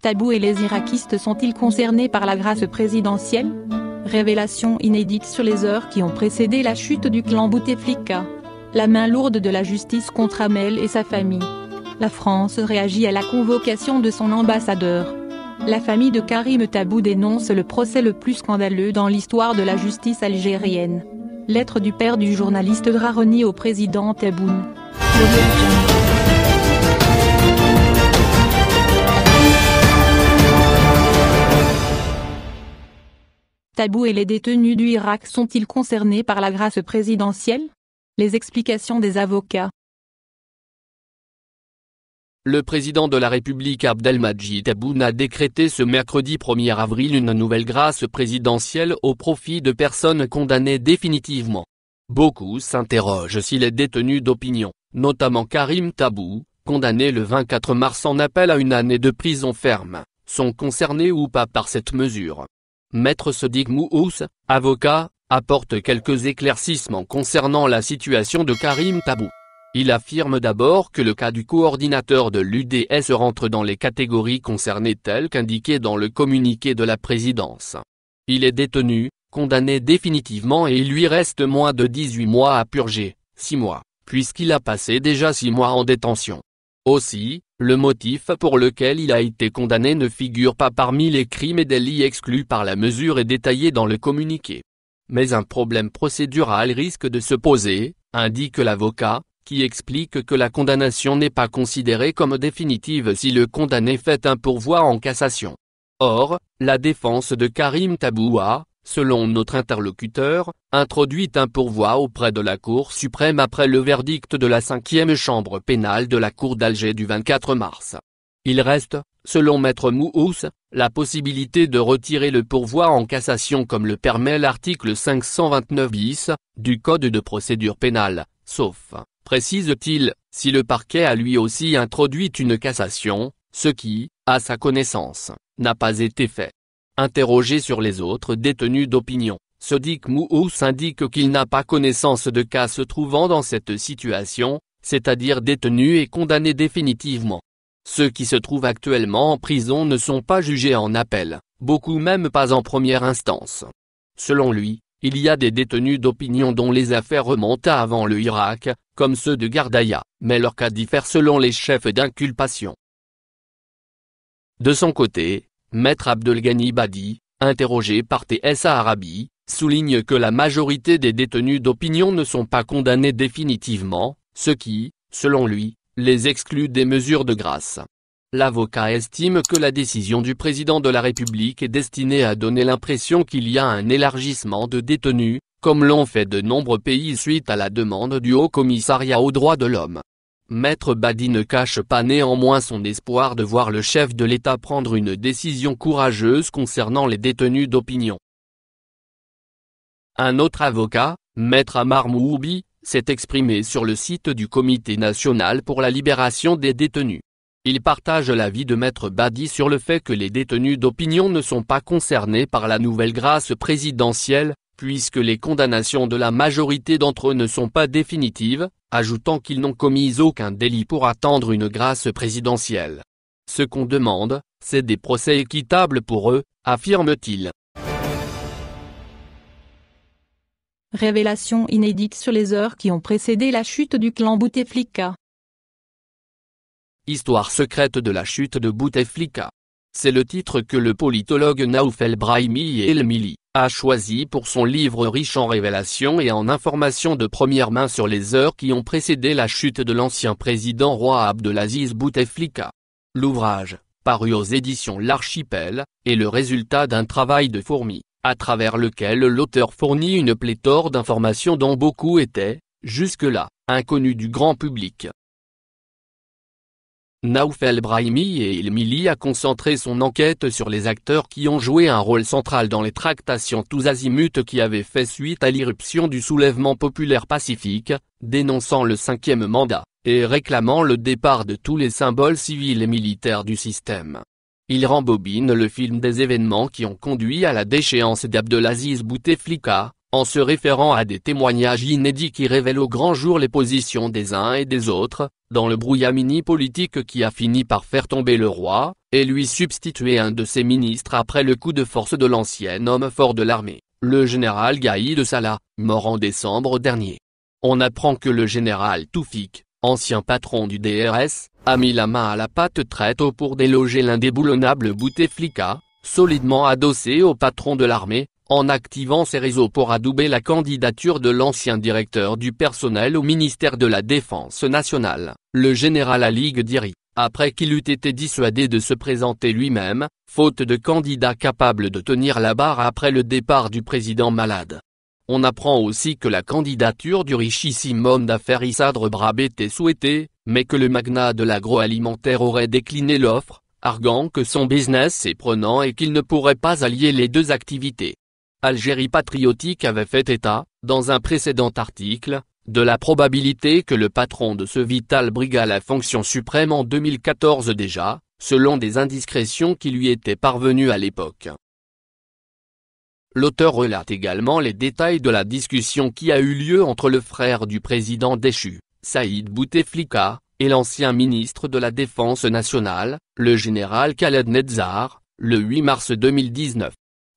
Tabou et les irakistes sont-ils concernés par la grâce présidentielle Révélation inédite sur les heures qui ont précédé la chute du clan Bouteflika. La main lourde de la justice contre Amel et sa famille. La France réagit à la convocation de son ambassadeur. La famille de Karim Tabou dénonce le procès le plus scandaleux dans l'histoire de la justice algérienne. Lettre du père du journaliste Draroni au président Taboune. Tabou et les détenus du Irak sont-ils concernés par la grâce présidentielle Les explications des avocats. Le président de la République Abdelmajid Aboun a décrété ce mercredi 1er avril une nouvelle grâce présidentielle au profit de personnes condamnées définitivement. Beaucoup s'interrogent si les détenus d'opinion, notamment Karim Tabou, condamné le 24 mars en appel à une année de prison ferme, sont concernés ou pas par cette mesure. Maître sodik Mouhous, avocat, apporte quelques éclaircissements concernant la situation de Karim Tabou. Il affirme d'abord que le cas du coordinateur de l'UDS rentre dans les catégories concernées telles qu'indiquées dans le communiqué de la présidence. Il est détenu, condamné définitivement et il lui reste moins de 18 mois à purger, 6 mois, puisqu'il a passé déjà 6 mois en détention. Aussi, le motif pour lequel il a été condamné ne figure pas parmi les crimes et délits exclus par la mesure et détaillés dans le communiqué. Mais un problème procédural risque de se poser, indique l'avocat, qui explique que la condamnation n'est pas considérée comme définitive si le condamné fait un pourvoi en cassation. Or, la défense de Karim Taboua selon notre interlocuteur, introduit un pourvoi auprès de la Cour suprême après le verdict de la cinquième chambre pénale de la Cour d'Alger du 24 mars. Il reste, selon Maître Mouhous, la possibilité de retirer le pourvoi en cassation comme le permet l'article 529 bis du Code de procédure pénale, sauf, précise-t-il, si le parquet a lui aussi introduit une cassation, ce qui, à sa connaissance, n'a pas été fait. Interrogé sur les autres détenus d'opinion, Sodik Mouhous indique qu'il n'a pas connaissance de cas se trouvant dans cette situation, c'est-à-dire détenus et condamnés définitivement. Ceux qui se trouvent actuellement en prison ne sont pas jugés en appel, beaucoup même pas en première instance. Selon lui, il y a des détenus d'opinion dont les affaires remontent avant le Irak, comme ceux de Gardaïa, mais leur cas diffère selon les chefs d'inculpation. De son côté, Maître Abdelghani Badi, interrogé par TSA Arabi, souligne que la majorité des détenus d'opinion ne sont pas condamnés définitivement, ce qui, selon lui, les exclut des mesures de grâce. L'avocat estime que la décision du président de la République est destinée à donner l'impression qu'il y a un élargissement de détenus, comme l'ont fait de nombreux pays suite à la demande du Haut Commissariat aux droits de l'homme. Maître Badi ne cache pas néanmoins son espoir de voir le chef de l'État prendre une décision courageuse concernant les détenus d'opinion. Un autre avocat, Maître Amar Mouhoubi, s'est exprimé sur le site du Comité national pour la libération des détenus. Il partage l'avis de Maître Badi sur le fait que les détenus d'opinion ne sont pas concernés par la nouvelle grâce présidentielle, puisque les condamnations de la majorité d'entre eux ne sont pas définitives, ajoutant qu'ils n'ont commis aucun délit pour attendre une grâce présidentielle. Ce qu'on demande, c'est des procès équitables pour eux, affirme-t-il. Révélation inédite sur les heures qui ont précédé la chute du clan Bouteflika. Histoire secrète de la chute de Bouteflika. C'est le titre que le politologue Naoufel Brahimi El-Mili a choisi pour son livre riche en révélations et en informations de première main sur les heures qui ont précédé la chute de l'ancien président roi Abdelaziz Bouteflika. L'ouvrage, paru aux éditions L'Archipel, est le résultat d'un travail de fourmi, à travers lequel l'auteur fournit une pléthore d'informations dont beaucoup étaient, jusque-là, inconnues du grand public. Naoufel Brahimi et Ilmili a concentré son enquête sur les acteurs qui ont joué un rôle central dans les tractations tous azimuts qui avaient fait suite à l'irruption du soulèvement populaire pacifique, dénonçant le cinquième mandat, et réclamant le départ de tous les symboles civils et militaires du système. Il rembobine le film des événements qui ont conduit à la déchéance d'Abdelaziz Bouteflika, en se référant à des témoignages inédits qui révèlent au grand jour les positions des uns et des autres, dans le brouillamini politique qui a fini par faire tomber le roi, et lui substituer un de ses ministres après le coup de force de l'ancien homme fort de l'armée, le général Gaï de Salah, mort en décembre dernier. On apprend que le général Toufik, ancien patron du DRS, a mis la main à la pâte très tôt pour déloger l'indéboulonnable Bouteflika, solidement adossé au patron de l'armée, en activant ses réseaux pour adouber la candidature de l'ancien directeur du personnel au ministère de la Défense nationale, le général Ali Gdiri, après qu'il eût été dissuadé de se présenter lui-même, faute de candidat capable de tenir la barre après le départ du président malade. On apprend aussi que la candidature du richissime homme d'affaires Issadre Brab était souhaitée, mais que le magnat de l'agroalimentaire aurait décliné l'offre, arguant que son business est prenant et qu'il ne pourrait pas allier les deux activités. Algérie patriotique avait fait état, dans un précédent article, de la probabilité que le patron de ce Vital brigade la fonction suprême en 2014 déjà, selon des indiscrétions qui lui étaient parvenues à l'époque. L'auteur relate également les détails de la discussion qui a eu lieu entre le frère du président déchu, Saïd Bouteflika, et l'ancien ministre de la Défense nationale, le général Khaled Nezar, le 8 mars 2019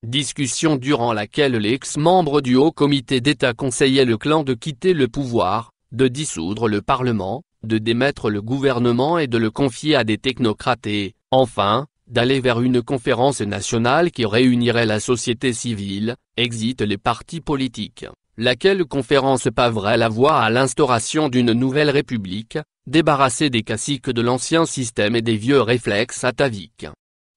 discussion durant laquelle l'ex-membre du Haut Comité d'État conseillait le clan de quitter le pouvoir, de dissoudre le Parlement, de démettre le gouvernement et de le confier à des technocrates et, enfin, d'aller vers une conférence nationale qui réunirait la société civile, exit les partis politiques, laquelle conférence paverait la voie à l'instauration d'une nouvelle république, débarrassée des caciques de l'ancien système et des vieux réflexes ataviques.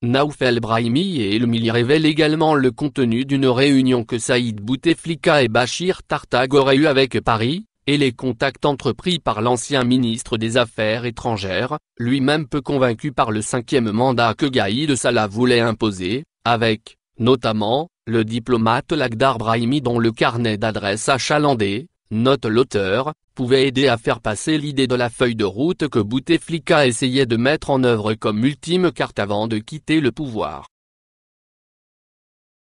Naoufel Brahimi et Elmi révèlent également le contenu d'une réunion que Saïd Bouteflika et Bachir Tartag auraient eue avec Paris, et les contacts entrepris par l'ancien ministre des Affaires étrangères, lui-même peu convaincu par le cinquième mandat que Gaïd Salah voulait imposer, avec, notamment, le diplomate Lagdar Brahimi dont le carnet d'adresses chalandé, note l'auteur, pouvait aider à faire passer l'idée de la feuille de route que Bouteflika essayait de mettre en œuvre comme ultime carte avant de quitter le pouvoir.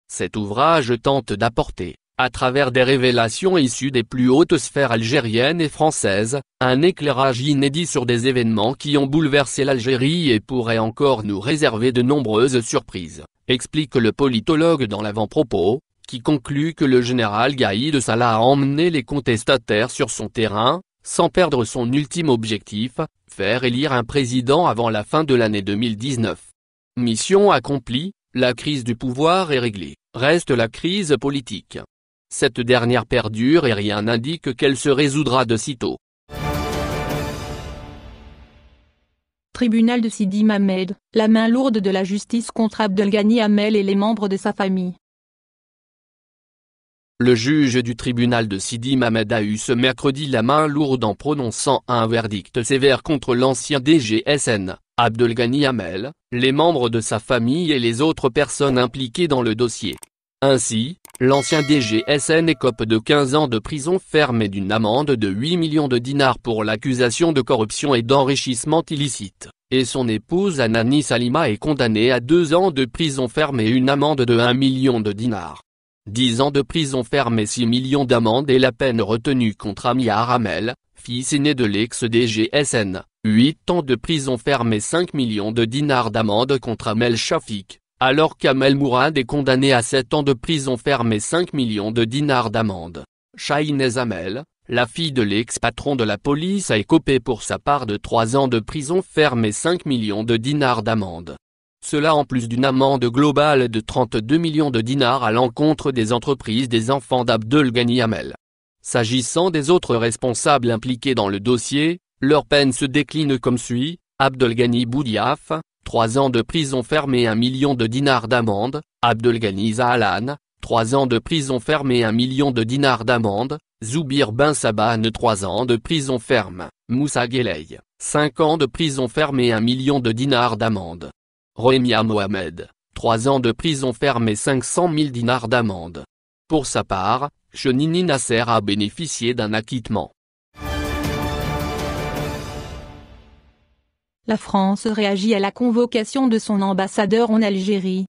Cet ouvrage tente d'apporter, à travers des révélations issues des plus hautes sphères algériennes et françaises, un éclairage inédit sur des événements qui ont bouleversé l'Algérie et pourraient encore nous réserver de nombreuses surprises, explique le politologue dans l'avant-propos, qui conclut que le général Gaïd Salah a emmené les contestataires sur son terrain, sans perdre son ultime objectif, faire élire un président avant la fin de l'année 2019. Mission accomplie, la crise du pouvoir est réglée, reste la crise politique. Cette dernière perdure et rien n'indique qu'elle se résoudra de sitôt. Tribunal de Sidi Mamed, la main lourde de la justice contre Abdelghani Amel et les membres de sa famille. Le juge du tribunal de Sidi Mahmed a eu ce mercredi la main lourde en prononçant un verdict sévère contre l'ancien DGSN, Abdelghani Hamel, les membres de sa famille et les autres personnes impliquées dans le dossier. Ainsi, l'ancien DGSN écope de 15 ans de prison ferme et d'une amende de 8 millions de dinars pour l'accusation de corruption et d'enrichissement illicite, et son épouse Anani Salima est condamnée à 2 ans de prison ferme et une amende de 1 million de dinars. 10 ans de prison fermée et 6 millions d'amende et la peine retenue contre Amia Amel, fils aîné de l'ex-DGSN. 8 ans de prison ferme et 5 millions de dinars d'amende contre Amel Shafik, alors qu'Amel Mourad est condamné à 7 ans de prison fermée 5 millions de dinars d'amende. Shahinez Amel, la fille de l'ex-patron de la police a écopé pour sa part de 3 ans de prison fermée et 5 millions de dinars d'amende. Cela en plus d'une amende globale de 32 millions de dinars à l'encontre des entreprises des enfants d'Abdel Hamel. S'agissant des autres responsables impliqués dans le dossier, leur peine se décline comme suit, Abdelghani Boudiaf, 3 ans de prison fermée et 1 million de dinars d'amende, Abdelgani Zahalan, 3 ans de prison fermée et 1 million de dinars d'amende, Zoubir Ben Sabane 3 ans de prison ferme, Moussa Gueley, 5 ans de prison ferme et 1 million de dinars d'amende, Roemia Mohamed, 3 ans de prison ferme et 500 000 dinars d'amende. Pour sa part, Chenini Nasser a bénéficié d'un acquittement. La France réagit à la convocation de son ambassadeur en Algérie.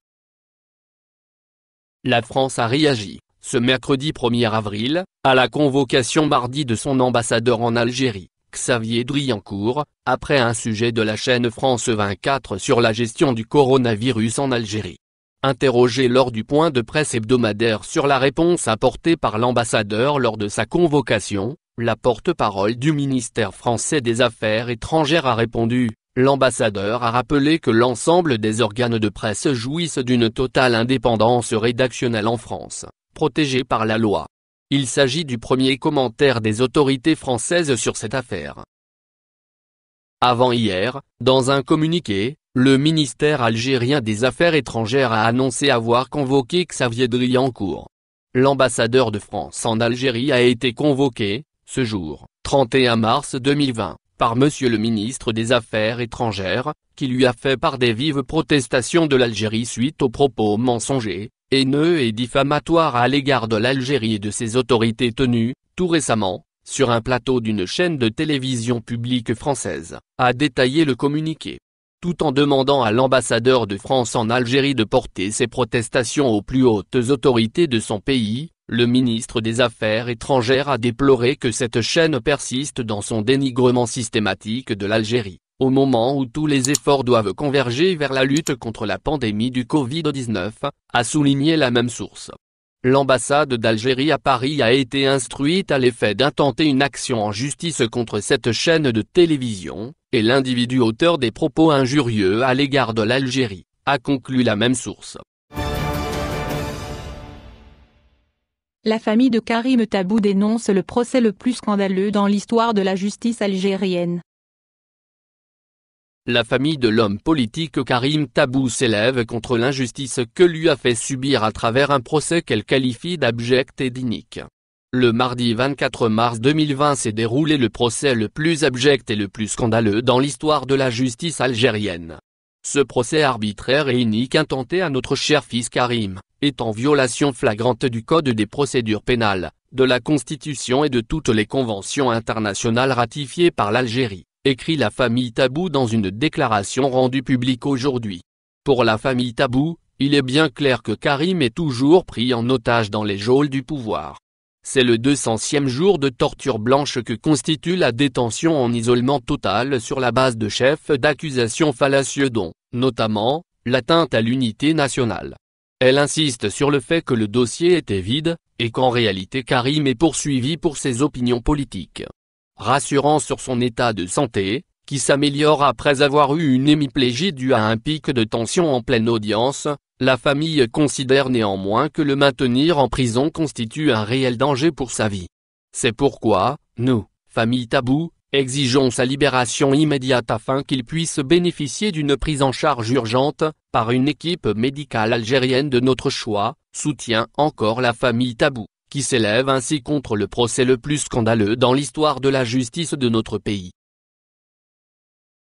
La France a réagi, ce mercredi 1er avril, à la convocation mardi de son ambassadeur en Algérie, Xavier Driancourt, après un sujet de la chaîne France 24 sur la gestion du coronavirus en Algérie. Interrogé lors du point de presse hebdomadaire sur la réponse apportée par l'ambassadeur lors de sa convocation, la porte-parole du ministère français des Affaires étrangères a répondu « L'ambassadeur a rappelé que l'ensemble des organes de presse jouissent d'une totale indépendance rédactionnelle en France, protégée par la loi. Il s'agit du premier commentaire des autorités françaises sur cette affaire. Avant-hier, dans un communiqué, le ministère algérien des Affaires étrangères a annoncé avoir convoqué Xavier Driancourt. L'ambassadeur de France en Algérie a été convoqué, ce jour, 31 mars 2020, par Monsieur le ministre des Affaires étrangères, qui lui a fait part des vives protestations de l'Algérie suite aux propos mensongers, haineux et diffamatoire à l'égard de l'Algérie et de ses autorités tenues, tout récemment, sur un plateau d'une chaîne de télévision publique française, a détaillé le communiqué. Tout en demandant à l'ambassadeur de France en Algérie de porter ses protestations aux plus hautes autorités de son pays, le ministre des Affaires étrangères a déploré que cette chaîne persiste dans son dénigrement systématique de l'Algérie au moment où tous les efforts doivent converger vers la lutte contre la pandémie du Covid-19, a souligné la même source. L'ambassade d'Algérie à Paris a été instruite à l'effet d'intenter une action en justice contre cette chaîne de télévision, et l'individu auteur des propos injurieux à l'égard de l'Algérie, a conclu la même source. La famille de Karim Tabou dénonce le procès le plus scandaleux dans l'histoire de la justice algérienne. La famille de l'homme politique Karim Tabou s'élève contre l'injustice que lui a fait subir à travers un procès qu'elle qualifie d'abject et d'inique. Le mardi 24 mars 2020 s'est déroulé le procès le plus abject et le plus scandaleux dans l'histoire de la justice algérienne. Ce procès arbitraire et inique intenté à notre cher fils Karim, est en violation flagrante du Code des procédures pénales, de la Constitution et de toutes les conventions internationales ratifiées par l'Algérie écrit la famille Tabou dans une déclaration rendue publique aujourd'hui. Pour la famille Tabou, il est bien clair que Karim est toujours pris en otage dans les geôles du pouvoir. C'est le 200e jour de torture blanche que constitue la détention en isolement total sur la base de chefs d'accusation fallacieux dont, notamment, l'atteinte à l'unité nationale. Elle insiste sur le fait que le dossier était vide, et qu'en réalité Karim est poursuivi pour ses opinions politiques rassurant sur son état de santé, qui s'améliore après avoir eu une hémiplégie due à un pic de tension en pleine audience, la famille considère néanmoins que le maintenir en prison constitue un réel danger pour sa vie. C'est pourquoi, nous, famille tabou, exigeons sa libération immédiate afin qu'il puisse bénéficier d'une prise en charge urgente, par une équipe médicale algérienne de notre choix, soutient encore la famille tabou qui s'élève ainsi contre le procès le plus scandaleux dans l'histoire de la justice de notre pays.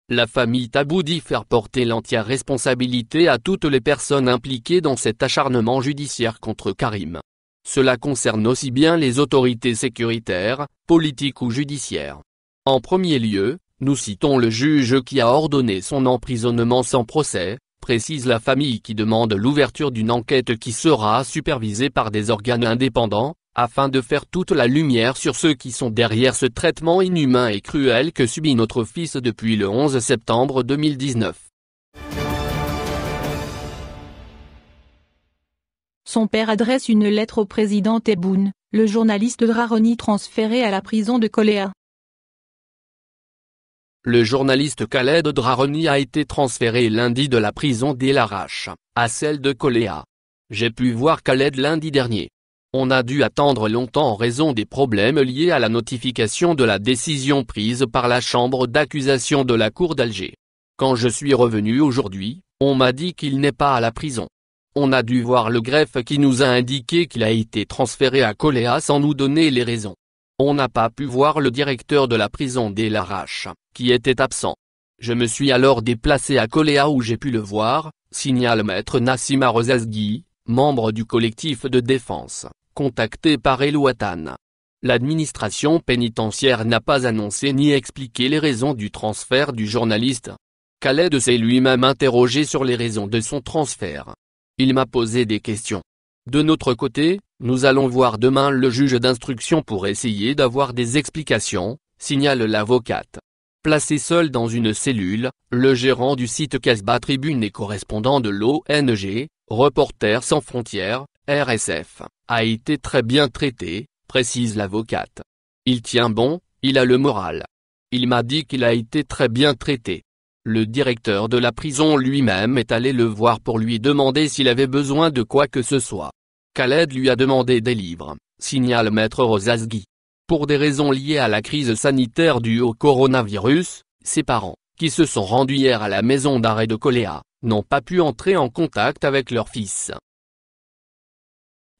La famille Taboudi fait faire porter l'entière responsabilité à toutes les personnes impliquées dans cet acharnement judiciaire contre Karim. Cela concerne aussi bien les autorités sécuritaires, politiques ou judiciaires. En premier lieu, nous citons le juge qui a ordonné son emprisonnement sans procès, précise la famille qui demande l'ouverture d'une enquête qui sera supervisée par des organes indépendants, afin de faire toute la lumière sur ceux qui sont derrière ce traitement inhumain et cruel que subit notre fils depuis le 11 septembre 2019. Son père adresse une lettre au président Tebboune, le journaliste Draroni transféré à la prison de Coléa. Le journaliste Khaled Draroni a été transféré lundi de la prison d'El Arache, à celle de Coléa. J'ai pu voir Khaled lundi dernier. On a dû attendre longtemps en raison des problèmes liés à la notification de la décision prise par la chambre d'accusation de la cour d'Alger. Quand je suis revenu aujourd'hui, on m'a dit qu'il n'est pas à la prison. On a dû voir le greffe qui nous a indiqué qu'il a été transféré à Coléa sans nous donner les raisons. On n'a pas pu voir le directeur de la prison des qui était absent. Je me suis alors déplacé à Coléa où j'ai pu le voir, signale maître Nassima Rozazghi, membre du collectif de défense, contacté par Elouatan. L'administration pénitentiaire n'a pas annoncé ni expliqué les raisons du transfert du journaliste. Khaled s'est lui-même interrogé sur les raisons de son transfert. Il m'a posé des questions, de notre côté, nous allons voir demain le juge d'instruction pour essayer d'avoir des explications, signale l'avocate. Placé seul dans une cellule, le gérant du site Casbah Tribune et correspondant de l'ONG, reporter sans frontières, RSF, a été très bien traité, précise l'avocate. Il tient bon, il a le moral. Il m'a dit qu'il a été très bien traité. Le directeur de la prison lui-même est allé le voir pour lui demander s'il avait besoin de quoi que ce soit. Khaled lui a demandé des livres, signale maître Rosasgui. Pour des raisons liées à la crise sanitaire due au coronavirus, ses parents, qui se sont rendus hier à la maison d'arrêt de Coléa, n'ont pas pu entrer en contact avec leur fils.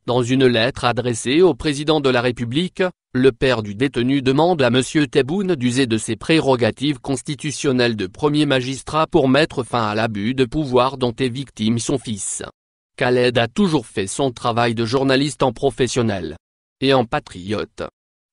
Dans une lettre adressée au président de la République, le père du détenu demande à M. Tebboune d'user de ses prérogatives constitutionnelles de premier magistrat pour mettre fin à l'abus de pouvoir dont est victime son fils. Khaled a toujours fait son travail de journaliste en professionnel. Et en patriote.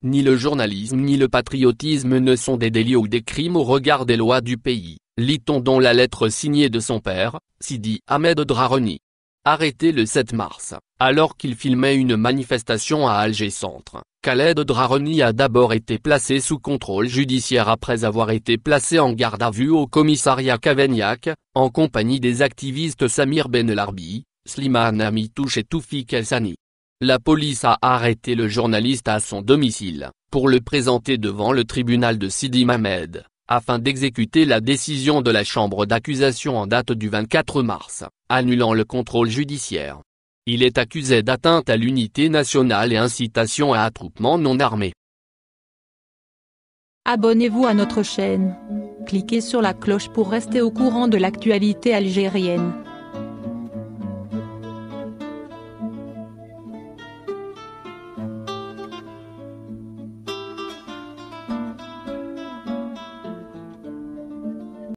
Ni le journalisme ni le patriotisme ne sont des délits ou des crimes au regard des lois du pays, lit-on dans la lettre signée de son père, Sidi Ahmed Draroni arrêté le 7 mars, alors qu'il filmait une manifestation à Alger-Centre. Khaled Draroni a d'abord été placé sous contrôle judiciaire après avoir été placé en garde à vue au commissariat Kaveniak en compagnie des activistes Samir Ben Larbi, Slimane Amitouche et Toufi Kelsani. La police a arrêté le journaliste à son domicile, pour le présenter devant le tribunal de Sidi Mamed, afin d'exécuter la décision de la chambre d'accusation en date du 24 mars annulant le contrôle judiciaire. Il est accusé d'atteinte à l'unité nationale et incitation à attroupement non armé. Abonnez-vous à notre chaîne. Cliquez sur la cloche pour rester au courant de l'actualité algérienne.